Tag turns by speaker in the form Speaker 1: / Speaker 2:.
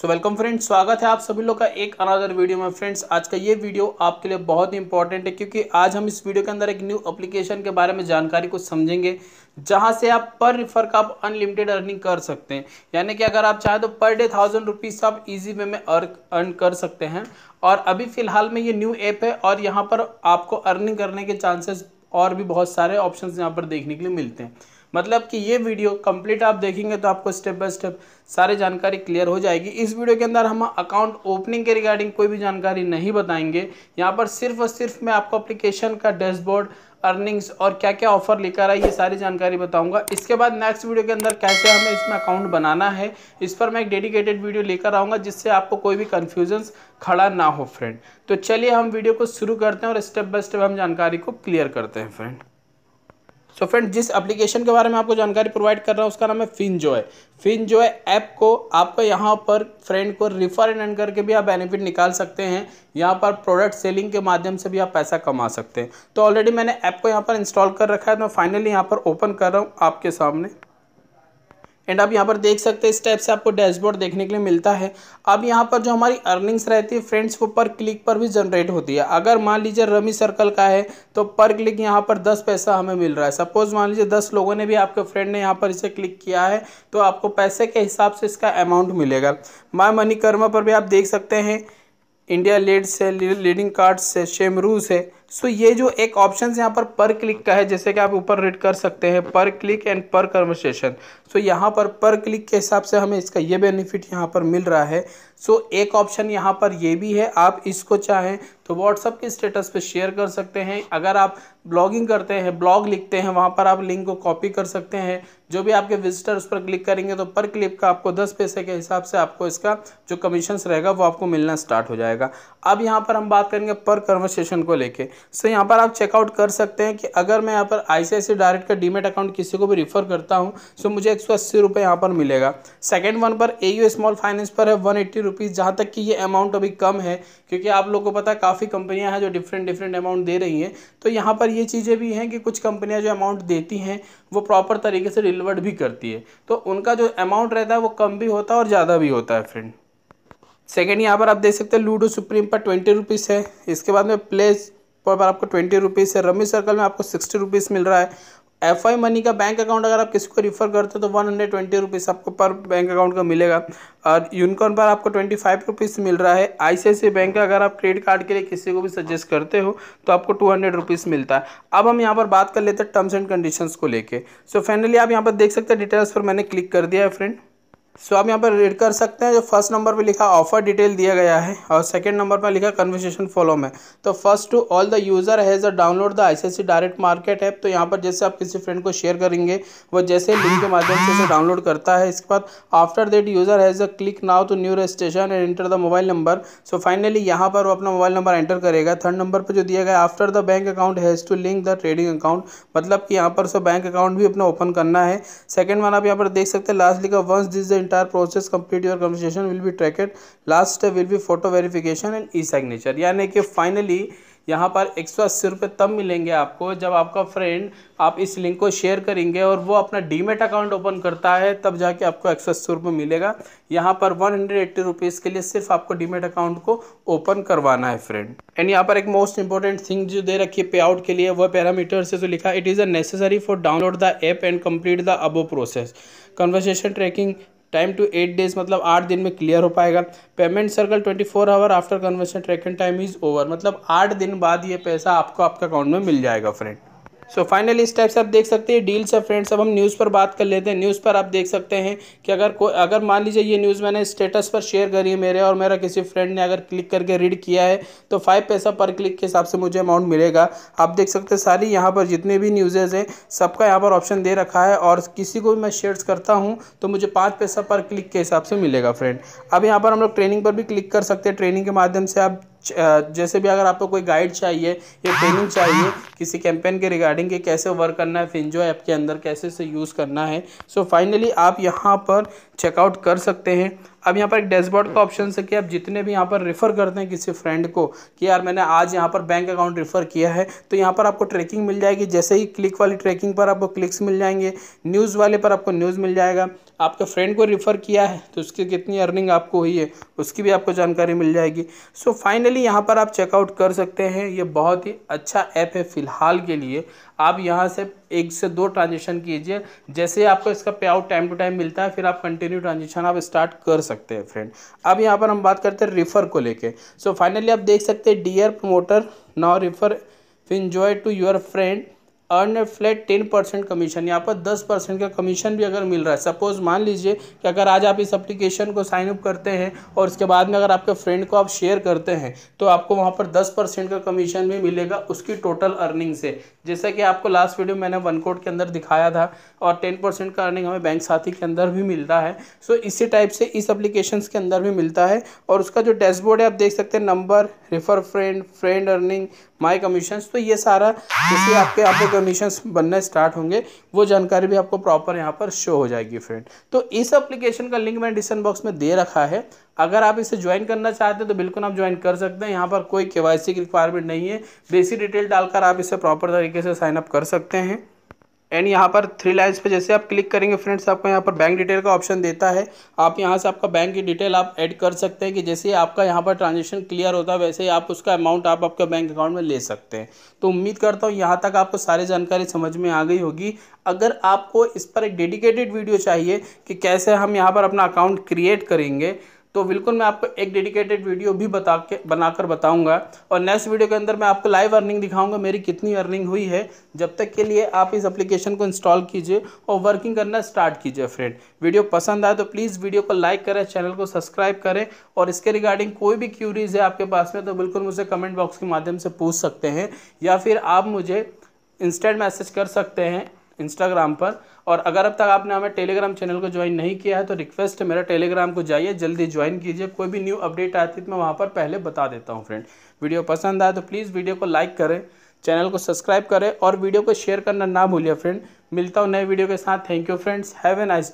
Speaker 1: so welcome friends स्वागत है आप सभी लोग का एक अनदर वीडियो में फ्रेंड्स आज का ये वीडियो आपके लिए बहुत ही इंपॉर्टेंट है क्योंकि आज हम इस वीडियो के अंदर एक न्यू एप्लीकेशन के बारे में जानकारी को समझेंगे जहां से आप पर रिफर का आप अनलिमिटेड अर्निंग कर सकते हैं यानी कि अगर आप चाहें तो पर डे थाउजेंड रुपीज़ आप इजी वे में अर्न कर सकते हैं और अभी फिलहाल में ये न्यू ऐप है और यहाँ पर आपको अर्निंग करने के चांसेस और भी बहुत सारे ऑप्शन यहाँ पर देखने के लिए मिलते हैं मतलब कि ये वीडियो कंप्लीट आप देखेंगे तो आपको स्टेप बाय स्टेप सारे जानकारी क्लियर हो जाएगी इस वीडियो के अंदर हम अकाउंट ओपनिंग के रिगार्डिंग कोई भी जानकारी नहीं बताएंगे यहाँ पर सिर्फ और सिर्फ मैं आपको अप्लीकेशन का डैशबोर्ड अर्निंग्स और क्या क्या ऑफर लेकर आई ये सारी जानकारी बताऊंगा इसके बाद नेक्स्ट वीडियो के अंदर कैसे हमें इसमें अकाउंट बनाना है इस पर मैं एक डेडिकेटेड वीडियो लेकर आऊँगा जिससे आपको कोई भी कन्फ्यूजन्स खड़ा ना हो फ्रेंड तो चलिए हम वीडियो को शुरू करते हैं और स्टेप बाय स्टेप हम जानकारी को क्लियर करते हैं फ्रेंड सो तो फ्रेंड जिस एप्लीकेशन के बारे में आपको जानकारी प्रोवाइड कर रहा हूँ उसका नाम है फिन जो है फिन जो है ऐप को आपको यहाँ पर फ्रेंड को रिफर एंड एंड करके भी आप बेनिफिट निकाल सकते हैं यहाँ पर प्रोडक्ट सेलिंग के माध्यम से भी आप पैसा कमा सकते हैं तो ऑलरेडी मैंने ऐप को यहाँ पर इंस्टॉल कर रखा है तो मैं फाइनली यहाँ पर ओपन कर रहा हूँ आपके सामने एंड आप यहाँ पर देख सकते हैं इस टाइप से आपको डैशबोर्ड देखने के लिए मिलता है अब यहाँ पर जो हमारी अर्निंग्स रहती है फ्रेंड्स वो पर क्लिक पर भी जनरेट होती है अगर मान लीजिए रमी सर्कल का है तो पर क्लिक यहाँ पर दस पैसा हमें मिल रहा है सपोज मान लीजिए दस लोगों ने भी आपके फ्रेंड ने यहाँ पर इसे क्लिक किया है तो आपको पैसे के हिसाब से इसका अमाउंट मिलेगा माई मनी कर्मा पर भी आप देख सकते हैं इंडिया लेड से लीडिंग कार्ड्स है शेमरूज है सो ये जो एक ऑप्शन यहाँ पर पर क्लिक का है जैसे कि आप ऊपर रीड कर सकते हैं पर click and per conversation so यहाँ पर पर क्लिक के हिसाब से हमें इसका ये बेनिफिट यहाँ पर मिल रहा है सो so, एक ऑप्शन यहाँ पर ये भी है आप इसको चाहें तो व्हाट्सअप के स्टेटस पे शेयर कर सकते हैं अगर आप ब्लॉगिंग करते हैं ब्लॉग लिखते हैं वहाँ पर आप लिंक को कॉपी कर सकते हैं जो भी आपके विजिटर उस पर क्लिक करेंगे तो पर क्लिक का आपको दस पैसे के हिसाब से आपको इसका जो कमीशन रहेगा वो आपको मिलना स्टार्ट हो जाएगा अब यहाँ पर हम बात करेंगे पर कन्वर्सेशन को लेकर सो यहाँ पर आप चेकआउट कर सकते हैं कि अगर मैं यहाँ पर आई डायरेक्ट का डीमेट अकाउंट किसी को भी रिफर करता हूँ सो मुझे एक सौ अस्सी यहाँ पर मिलेगा सेकेंड वन पर ए स्मॉल फाइनेंस पर है वन एट्टी रुपीज़ तक कि ये अमाउंट अभी कम है क्योंकि आप लोग को पता है काफ़ी कंपनियाँ हैं जो डिफरेंट डिफरेंट अमाउंट दे रही हैं तो यहाँ पर ये चीज़ें भी हैं कि कुछ कंपनियाँ जो अमाउंट देती हैं वो प्रॉपर तरीके से डिलीवर्ड भी करती है तो उनका जो अमाउंट रहता है वो कम भी होता है और ज़्यादा भी होता है फ्रेंड सेकेंड यहाँ पर आप देख सकते हैं लूडो सुप्रीम पर ट्वेंटी रुपीज़ है इसके बाद में प्लेस पर आपको ट्वेंटी रुपीज़ है रमी सर्कल में आपको सिक्सटी रुपीज़ मिल रहा है एफ आई मनी का बैंक अकाउंट अगर आप किसी को रिफ़र करते हो तो वन हंड्रेड ट्वेंटी रुपीज़ आपको पर बैंक अकाउंट का मिलेगा और यूनिकॉर्न पर आपको ट्वेंटी फाइव रुपीज़ मिल रहा है आई सी सी आई बैंक का अगर आप क्रेडिट कार्ड के लिए किसी को भी सजेस्ट करते हो तो आपको टू हंड्रेड रुपीज़ मिलता है अब हम यहाँ पर बात कर लेते हैं टर्म्स एंड कंडीशंस को लेके सो फाइनली आप यहाँ पर देख सकते हैं डिटेल्स पर मैंने क्लिक कर दिया है फ्रेंड सो आप यहाँ पर रीड कर सकते हैं जो फर्स्ट नंबर पे लिखा ऑफर डिटेल दिया गया है और सेकंड नंबर पर लिखा कन्वर्सेशन फॉलो में तो first to all the user has a download the ICICI direct market app तो यहाँ पर जैसे आप किसी फ्रेंड को शेयर करेंगे वो जैसे लिंक के माध्यम से डाउनलोड करता है इसके बाद after that user has a click now to new registration and enter the mobile number so finally यहाँ पर वो अपना मोबाइल नंबर एंटर करेगा थर्ड नंबर पर जो दिया गया after the bank account has to link the trading account मतलब कि यहाँ पर सो बैंक अकाउंट भी अपना ओपन करना है सेकेंड वन आप यहाँ पर देख सकते हैं लास्ट लिखा once this the entire process complete your conversation will be tracked last step will be photo verification and e-signature यानी कि finally यहाँ पर एक सौ अस्सी रुपये तब मिलेंगे आपको जब आपका फ्रेंड आप इस लिंक को शेयर करेंगे और वो अपना डीमेट अकाउंट ओपन करता है तब जाके आपको एक सौ अस्सी रुपये मिलेगा यहाँ पर वन हंड्रेड एट्टी रुपीज़ के लिए सिर्फ आपको डीमेट अकाउंट को ओपन करवाना है फ्रेंड एंड यहाँ पर एक मोस्ट इंपॉर्टेंट थिंग जो दे रखी है पे आउट के लिए वह पैरामीटर से जो लिखा it is a necessary for download the app and complete the above process conversation tracking time to eight days मतलब आठ दिन में क्लियर हो पाएगा payment circle twenty four hour after conversion track and time is over मतलब आठ दिन बाद ये पैसा आपको आपके अकाउंट में मिल जाएगा फ्रेंड सो फाइनली से आप देख सकते हैं डील्स है फ्रेंड्स अब हम न्यूज़ पर बात कर लेते हैं न्यूज़ पर आप देख सकते हैं कि अगर कोई अगर मान लीजिए ये न्यूज़ मैंने स्टेटस पर शेयर करी है मेरे और मेरा किसी फ्रेंड ने अगर क्लिक करके रीड किया है तो फाइव पैसा पर क्लिक के हिसाब से मुझे अमाउंट मिलेगा आप देख सकते हैं सारी यहाँ पर जितने भी न्यूज़ेज़ हैं सबका यहाँ पर ऑप्शन दे रखा है और किसी को भी मैं शेयर करता हूँ तो मुझे पाँच पैसा पर क्लिक के हिसाब से मिलेगा फ्रेंड अब यहाँ पर हम लोग ट्रेनिंग पर भी क्लिक कर सकते हैं ट्रेनिंग के माध्यम से आप जैसे भी अगर आपको कोई गाइड चाहिए या ट्रेनिंग चाहिए किसी कैंपेन के रिगार्डिंग के कैसे वर्क करना है फिंजो ऐप के अंदर कैसे से यूज़ करना है सो so फाइनली आप यहाँ पर चेकआउट कर सकते हैं अब यहाँ पर एक डैशबोर्ड का ऑप्शन है कि आप जितने भी यहाँ पर रेफ़र करते हैं किसी फ्रेंड को कि यार मैंने आज यहाँ पर बैंक अकाउंट रिफ़र किया है तो यहाँ पर आपको ट्रैकिंग मिल जाएगी जैसे ही क्लिक वाली ट्रैकिंग पर आपको क्लिक्स मिल जाएंगे न्यूज़ वाले पर आपको न्यूज़ मिल जाएगा आपके फ्रेंड को रिफ़र किया है तो उसकी कितनी अर्निंग आपको हुई है उसकी भी आपको जानकारी मिल जाएगी सो फाइनली यहाँ पर आप चेकआउट कर सकते हैं ये बहुत ही अच्छा ऐप है फ़िलहाल के लिए आप यहाँ से एक से दो ट्रांजेक्शन कीजिए जैसे आपको इसका पे आउट टाइम टू टाइम मिलता है फिर आप कंटिन्यू ट्रांजेक्शन आप स्टार्ट कर सकते हैं फ्रेंड अब यहाँ पर हम बात करते हैं रिफ़र को लेके सो फाइनली आप देख सकते हैं dear promoter now refer enjoy to your friend earn flat ten percent commission यहाँ पर दस परसेंट का कमीशन भी अगर मिल रहा है सपोज मान लीजिए कि अगर आज आप इस एप्लीकेशन को साइन अप करते हैं और उसके बाद में अगर आपके फ्रेंड को आप शेयर करते हैं तो आपको वहाँ पर दस परसेंट का कमीशन भी मिलेगा उसकी टोटल अर्निंग से जैसा कि आपको लास्ट वीडियो मैंने वन कोड के अंदर दिखाया था और टेन परसेंट का अर्निंग हमें बैंक साथी के अंदर भी मिल रहा है सो इसी टाइप से इस एप्लीकेशन के अंदर भी मिलता है और उसका जो डैशबोर्ड है आप देख सकते हैं number refer friend friend earning my commission तो ये सारा जैसे आपके यहाँ पे कमीशंस बनना स्टार्ट होंगे वो जानकारी भी आपको प्रॉपर यहाँ पर शो हो जाएगी फ्रेंड तो इस एप्लीकेशन का लिंक मैंने डिस्क्रिप्शन बॉक्स में दे रखा है अगर आप इसे ज्वाइन करना चाहते हैं तो बिल्कुल आप ज्वाइन कर सकते हैं यहाँ पर कोई के की रिक्वायरमेंट नहीं है बेसिक डिटेल डालकर आप इसे प्रॉपर तरीके से साइनअप कर सकते हैं एंड यहाँ पर थ्री लाइन्स पे जैसे आप क्लिक करेंगे फ्रेंड्स आपको यहाँ पर बैंक डिटेल का ऑप्शन देता है आप यहाँ से आपका बैंक की डिटेल आप ऐड कर सकते हैं कि जैसे आपका यहाँ पर ट्रांजेक्शन क्लियर होता है वैसे ही आप उसका अमाउंट आप आपके बैंक अकाउंट में ले सकते हैं तो उम्मीद करता हूँ यहाँ तक आपको सारी जानकारी समझ में आ गई होगी अगर आपको इस पर एक डेडिकेटेड वीडियो चाहिए कि कैसे हम यहाँ पर अपना अकाउंट क्रिएट करेंगे तो बिल्कुल मैं आपको एक डेडिकेटेड वीडियो भी बता के बनाकर बताऊंगा और नेक्स्ट वीडियो के अंदर मैं आपको लाइव अर्निंग दिखाऊंगा मेरी कितनी अर्निंग हुई है जब तक के लिए आप इस एप्लीकेशन को इंस्टॉल कीजिए और वर्किंग करना स्टार्ट कीजिए फ्रेंड वीडियो पसंद आए तो प्लीज़ वीडियो को लाइक करें चैनल को सब्सक्राइब करें और इसके रिगार्डिंग कोई भी क्यूरीज है आपके पास में तो बिल्कुल मुझे कमेंट बॉक्स के माध्यम से पूछ सकते हैं या फिर आप मुझे इंस्टेंट मैसेज कर सकते हैं इंस्टाग्राम पर और अगर अब तक आपने हमें टेलीग्राम चैनल को ज्वाइन नहीं किया है तो रिक्वेस्ट है मेरा टेलीग्राम को जाइए जल्दी ज्वाइन कीजिए कोई भी न्यू अपडेट आती है तो मैं वहाँ पर पहले बता देता हूँ फ्रेंड वीडियो पसंद आए तो प्लीज़ वीडियो को लाइक करें चैनल को सब्सक्राइब करें और वीडियो को शेयर करना ना भूलिए फ्रेंड मिलता हूँ नए वीडियो के साथ thank you friends have a nice